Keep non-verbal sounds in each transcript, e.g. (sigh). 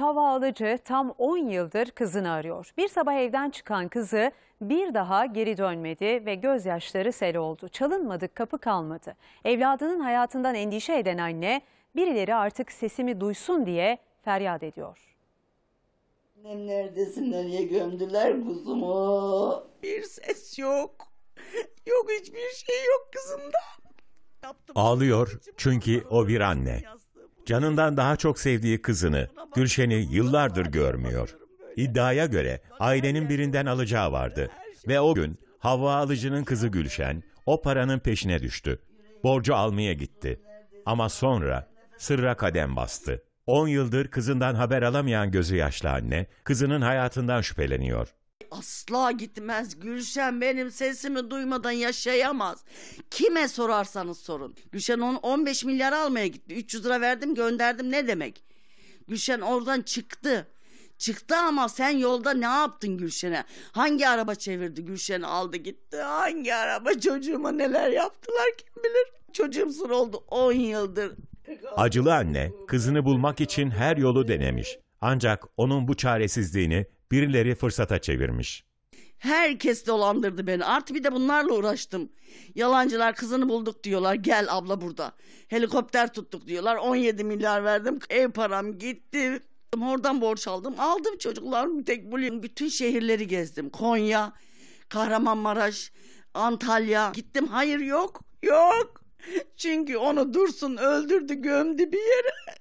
Hava tam 10 yıldır kızını arıyor. Bir sabah evden çıkan kızı bir daha geri dönmedi ve gözyaşları sel oldu. Çalınmadık kapı kalmadı. Evladının hayatından endişe eden anne birileri artık sesimi duysun diye feryat ediyor. Annem neredesin nereye gömdüler kuzumu? Bir ses yok. Yok hiçbir şey yok kızımda. Ağlıyor çünkü o bir anne. Canından daha çok sevdiği kızını, Gülşen'i yıllardır görmüyor. İddiaya göre ailenin birinden alacağı vardı ve o gün hava Alıcı'nın kızı Gülşen o paranın peşine düştü. Borcu almaya gitti. Ama sonra sırra kadem bastı. 10 yıldır kızından haber alamayan gözü yaşlı anne, kızının hayatından şüpheleniyor asla gitmez. Gülşen benim sesimi duymadan yaşayamaz. Kime sorarsanız sorun. Gülşen onu 15 milyar almaya gitti. 300 lira verdim gönderdim ne demek? Gülşen oradan çıktı. Çıktı ama sen yolda ne yaptın Gülşen'e? Hangi araba çevirdi Gülşen'i aldı gitti? Hangi araba çocuğuma neler yaptılar kim bilir? Çocuğum Çocuğumsun oldu 10 yıldır. Acılı anne kızını bulmak için her yolu denemiş. Ancak onun bu çaresizliğini birileri fırsata çevirmiş. Herkes dolandırdı beni. Artı bir de bunlarla uğraştım. Yalancılar kızını bulduk diyorlar. Gel abla burada. Helikopter tuttuk diyorlar. 17 milyar verdim. Ev param gitti. Oradan borç aldım. Aldım çocuklar. Bir tek bulayım. Bütün şehirleri gezdim. Konya, Kahramanmaraş, Antalya. Gittim. Hayır yok. Yok. Çünkü onu Dursun öldürdü gömdü bir yere.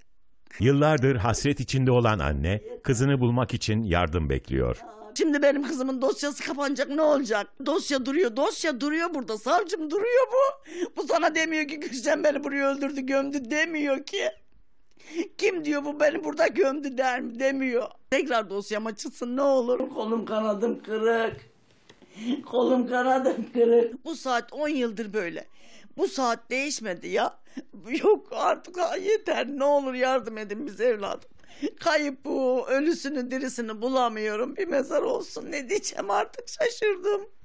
Yıllardır hasret içinde olan anne kızını bulmak için yardım bekliyor. Şimdi benim kızımın dosyası kapanacak ne olacak? Dosya duruyor, dosya duruyor burada. Savcım duruyor bu. Bu sana demiyor ki Gülşen beni buraya öldürdü, gömdü demiyor ki. Kim diyor bu beni burada gömdü der mi demiyor. Tekrar dosyam açılsın ne olur. Kolum kanadım kırık. Kolum kanadım kırık. Bu saat 10 yıldır böyle. Bu saat değişmedi ya. (laughs) Yok artık yeter ne olur yardım edin bize evladım. Kayıp bu ölüsünü dirisini bulamıyorum bir mezar olsun ne diyeceğim artık şaşırdım.